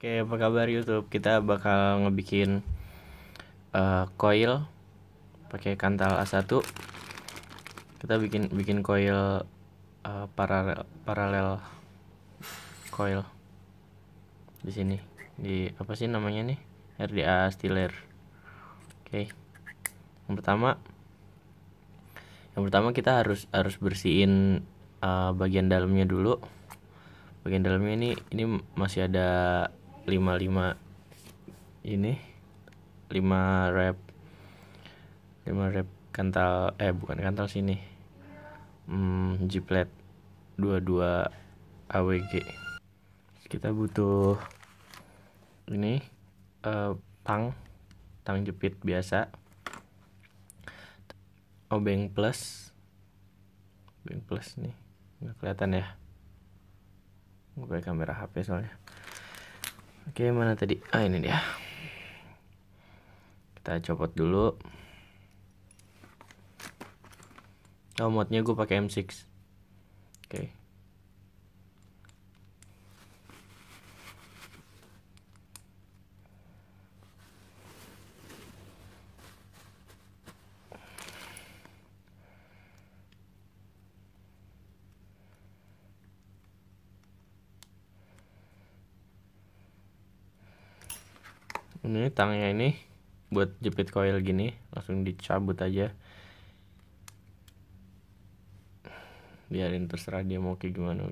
Oke, apa kabar YouTube? Kita bakal ngebikin uh, eh, coil pakai kantal A1. Kita bikin bikin coil uh, eh, paralel paralel coil di sini di apa sih namanya nih RDA Stiller. Oke. Yang pertama yang pertama kita harus harus bersihin uh, bagian dalamnya dulu. Bagian dalamnya ini ini masih ada lima lima ini lima rep lima rep kental eh bukan kantal sini hmm, jiplet dua dua AWG kita butuh ini uh, tang tang jepit biasa obeng plus obeng plus nih nggak kelihatan ya gue kamera HP soalnya Oke, mana tadi? Ah, ini dia. Kita copot dulu. Oh, modnya gue pakai M6. Oke. Okay. ini tangnya ini buat jepit coil gini langsung dicabut aja biarin terserah dia mau kayak gimana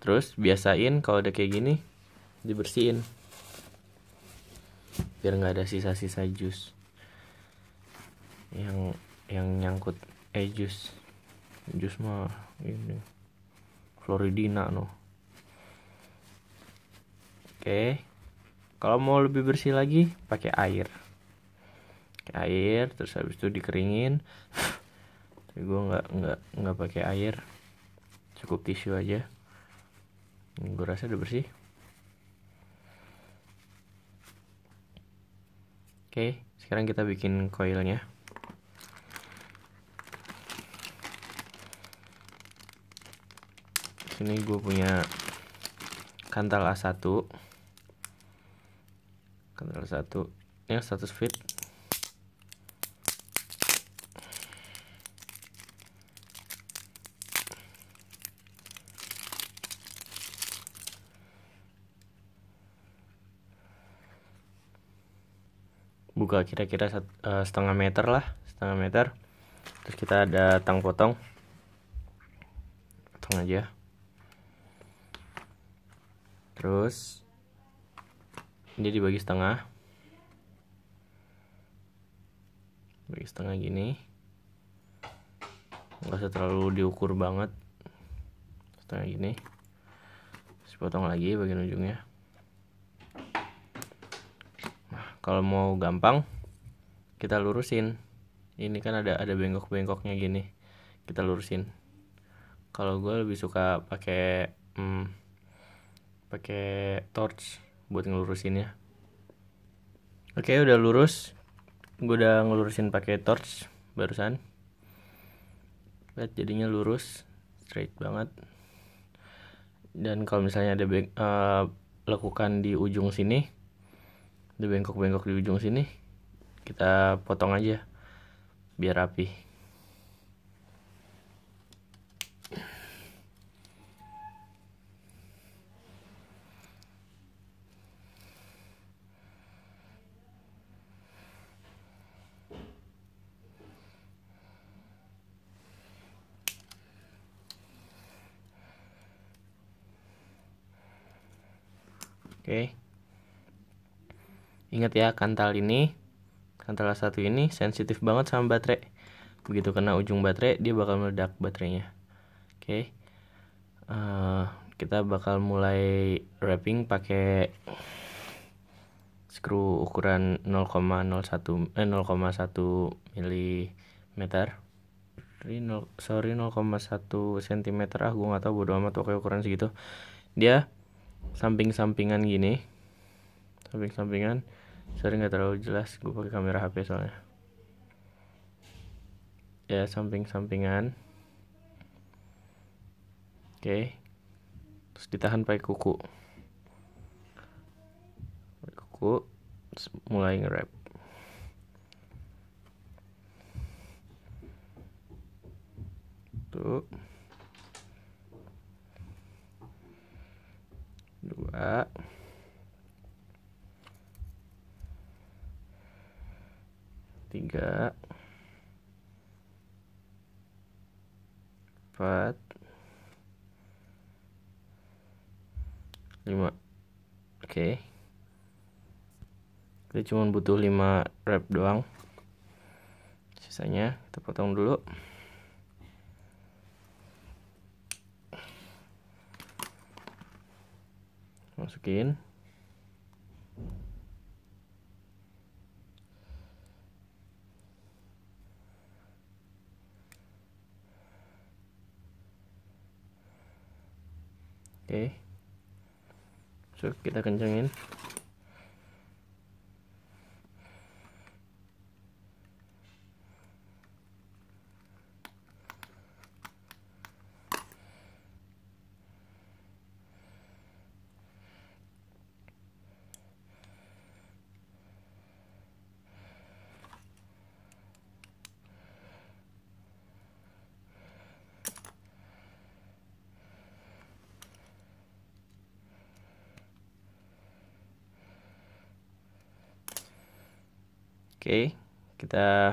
terus biasain kalau udah kayak gini dibersihin biar nggak ada sisa-sisa jus yang yang nyangkut eh jus jus mah ini Floridina no oke okay kalau mau lebih bersih lagi pakai air pakai air terus habis itu dikeringin tapi gue nggak nggak nggak pakai air cukup tisu aja gue rasa udah bersih oke sekarang kita bikin koilnya sini gue punya kantal A1 Ctrl satu ya status fit buka kira-kira eh, setengah meter lah setengah meter terus kita ada tang potong potong aja terus ini dibagi setengah. Bagi setengah gini. nggak usah terlalu diukur banget. Setengah gini. Terus potong lagi bagian ujungnya. Nah, kalau mau gampang kita lurusin. Ini kan ada ada bengkok-bengkoknya gini. Kita lurusin. Kalau gue lebih suka pakai hmm, pakai torch buat ngelurusinnya oke okay, udah lurus gue udah ngelurusin pakai torch barusan lihat jadinya lurus straight banget dan kalau misalnya ada beng uh, lekukan di ujung sini ada bengkok-bengkok di ujung sini kita potong aja biar rapi Oke. Ingat ya, kantal ini, kantal satu ini sensitif banget sama baterai. Begitu kena ujung baterai, dia bakal meledak baterainya. Oke. Uh, kita bakal mulai wrapping pakai skru ukuran 0,01 eh 0,1 mm. sorry 0,1 cm ah gue gak tau bodo amat oke ukuran segitu dia samping-sampingan gini samping-sampingan sorry nggak terlalu jelas gue pakai kamera HP soalnya ya samping-sampingan oke okay. terus ditahan pakai kuku pakai kuku terus mulai nge-wrap tuh coba tiga empat lima oke okay. kita cuma butuh lima rep doang sisanya kita potong dulu masukin oke okay. so kita kencengin Oke, kita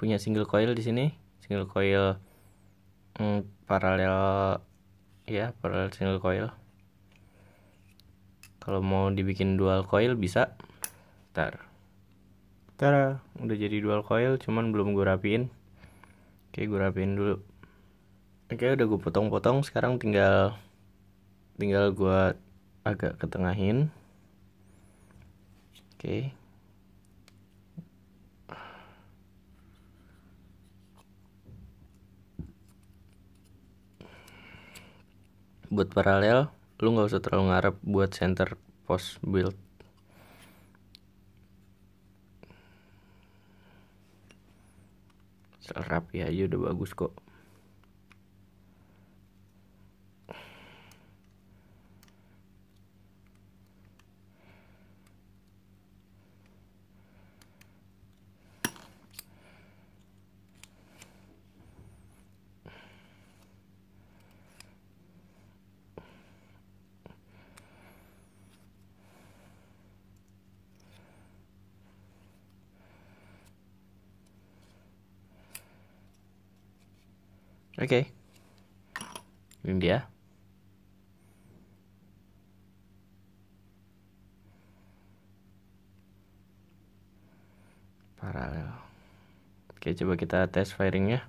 punya single coil di sini, single coil mm, paralel ya, paralel single coil. Kalau mau dibikin dual coil bisa. Ntar. Tara, udah jadi dual coil, cuman belum gue rapiin. Oke, gue rapiin dulu. Oke, udah gue potong-potong, sekarang tinggal tinggal gue agak ketengahin. Oke. buat paralel lu nggak usah terlalu ngarep buat center post build rapi ya, aja udah bagus kok Oke. Okay. Ini dia. Paralel. Oke, coba kita tes firingnya.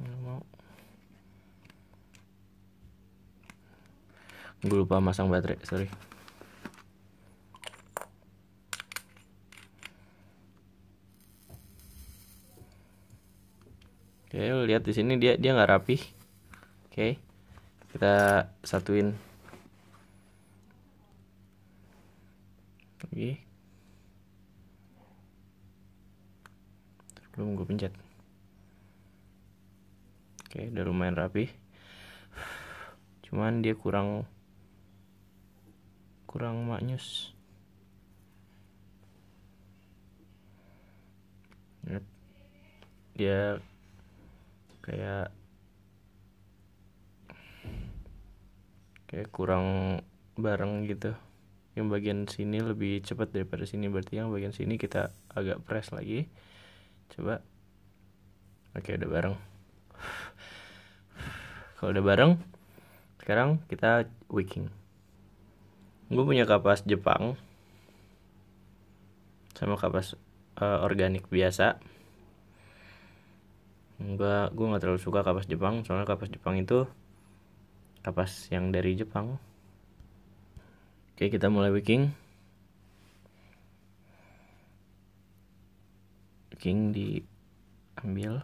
mau. Gue lupa masang baterai, sorry. oke ya, lihat di sini dia dia nggak rapi oke kita satuin Oke belum gue pencet oke udah lumayan rapi cuman dia kurang kurang maknyus dia kayak kayak kurang bareng gitu yang bagian sini lebih cepat daripada sini berarti yang bagian sini kita agak press lagi coba oke udah bareng kalau udah bareng sekarang kita wicking gue punya kapas Jepang sama kapas uh, organik biasa nggak gue nggak terlalu suka kapas Jepang soalnya kapas Jepang itu kapas yang dari Jepang oke kita mulai wicking. baking diambil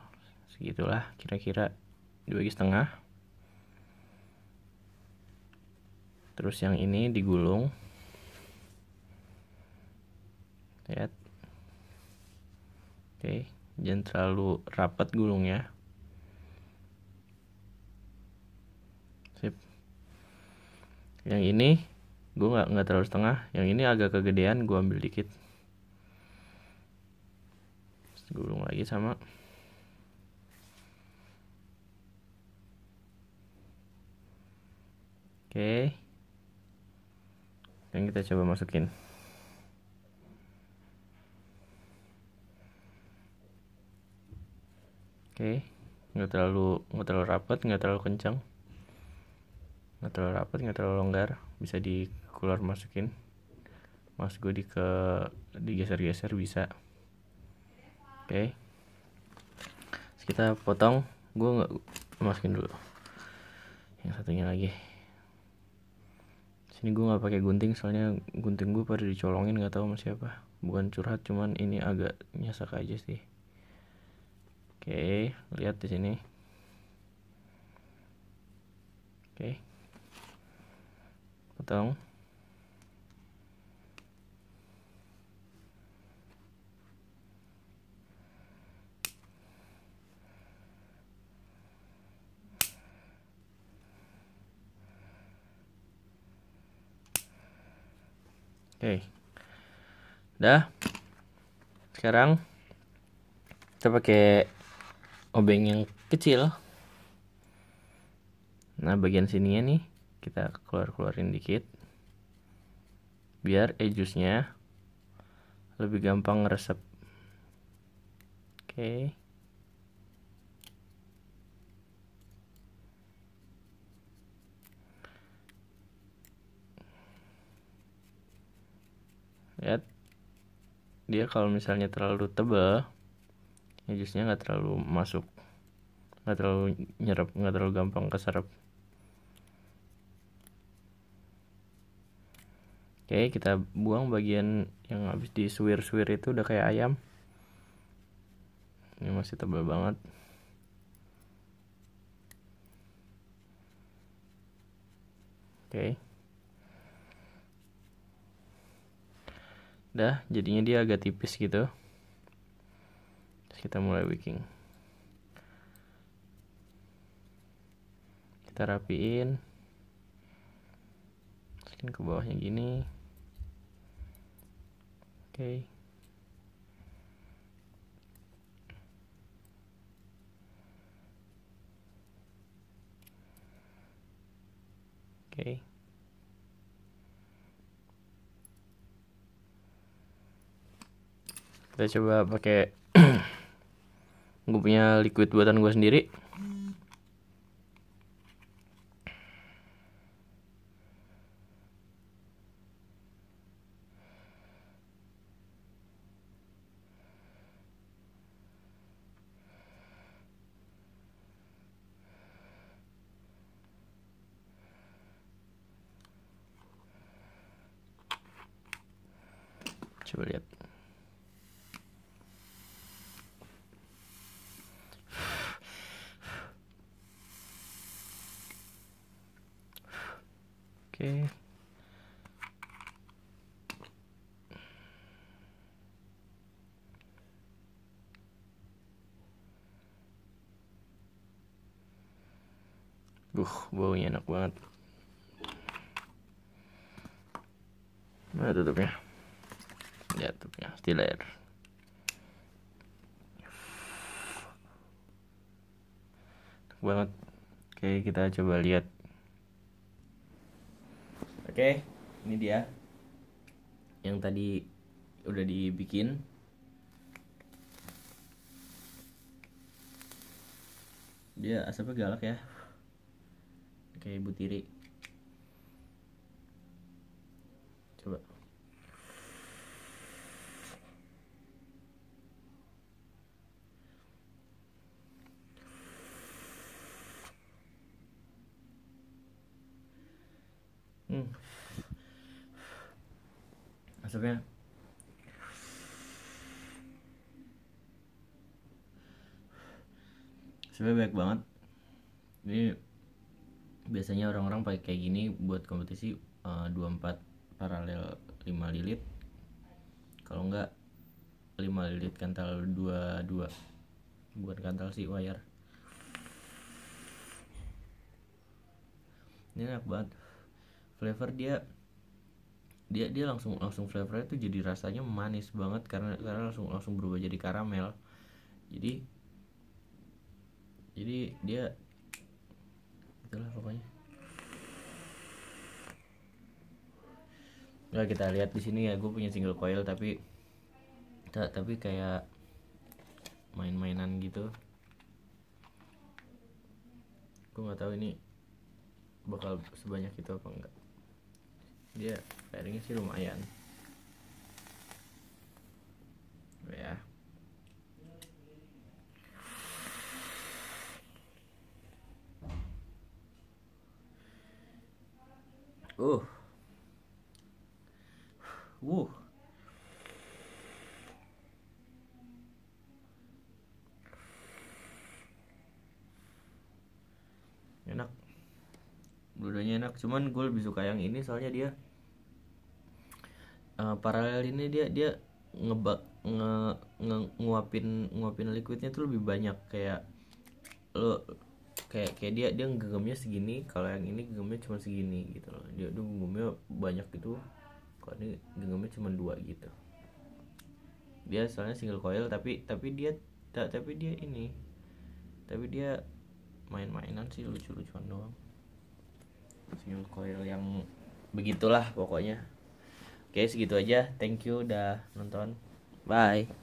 segitulah kira-kira dibagi setengah terus yang ini digulung lihat oke okay jangan terlalu rapat gulungnya sip yang ini gue nggak nggak terlalu setengah yang ini agak kegedean gue ambil dikit gulung lagi sama oke okay. yang kita coba masukin okay. Iya. nggak terlalu nggak terlalu rapat nggak terlalu kencang nggak terlalu rapat nggak terlalu longgar bisa dikeluar masukin mas gue di ke digeser-geser bisa oke okay. kita potong gue nggak masukin dulu yang satunya lagi sini gue nggak pakai gunting soalnya gunting gue pada dicolongin nggak tahu sama siapa bukan curhat cuman ini agak nyesek aja sih Oke, lihat di sini. Oke. Potong. Oke. Udah. Sekarang kita pakai obeng yang kecil nah bagian sininya nih kita keluar-keluarin dikit biar ejusnya lebih gampang ngeresep oke okay. lihat dia kalau misalnya terlalu tebal jusnya nggak terlalu masuk nggak terlalu nyerap nggak terlalu gampang keserap oke kita buang bagian yang habis di suwir itu udah kayak ayam ini masih tebal banget oke dah jadinya dia agak tipis gitu kita mulai wicking kita rapiin masukin ke bawahnya gini oke okay. oke okay. kita coba pakai gue punya liquid buatan gue sendiri coba lihat okay. Buh, baunya enak banget. Nah, tutupnya? Ya, tutupnya. Still air. Enak banget. Oke, kita coba lihat oke okay, ini dia yang tadi udah dibikin dia asapnya galak ya kayak ibu tiri maksudnya sebenarnya baik banget ini biasanya orang-orang pakai kayak gini buat kompetisi uh, eh, 24 paralel 5 lilit kalau enggak 5 lilit kental 22 buat kental si wire ini enak banget flavor dia dia dia langsung langsung flavornya tuh jadi rasanya manis banget karena karena langsung langsung berubah jadi karamel jadi jadi dia itulah pokoknya nah kita lihat di sini ya gue punya single coil tapi tak tapi kayak main-mainan gitu gue nggak tahu ini bakal sebanyak itu apa enggak dia pairingnya sih lumayan ya uh uh banyak cuman gue lebih suka yang ini soalnya dia uh, paralel ini dia dia ngebak nge, nge nguapin nguapin liquidnya tuh lebih banyak kayak lo kayak kayak dia dia genggamnya segini kalau yang ini genggamnya cuma segini gitu loh dia tuh genggamnya banyak gitu kalau ini genggamnya cuma dua gitu dia soalnya single coil tapi tapi dia tak tapi dia ini tapi dia main-mainan sih lucu-lucuan doang single coil yang begitulah pokoknya oke segitu aja thank you udah nonton bye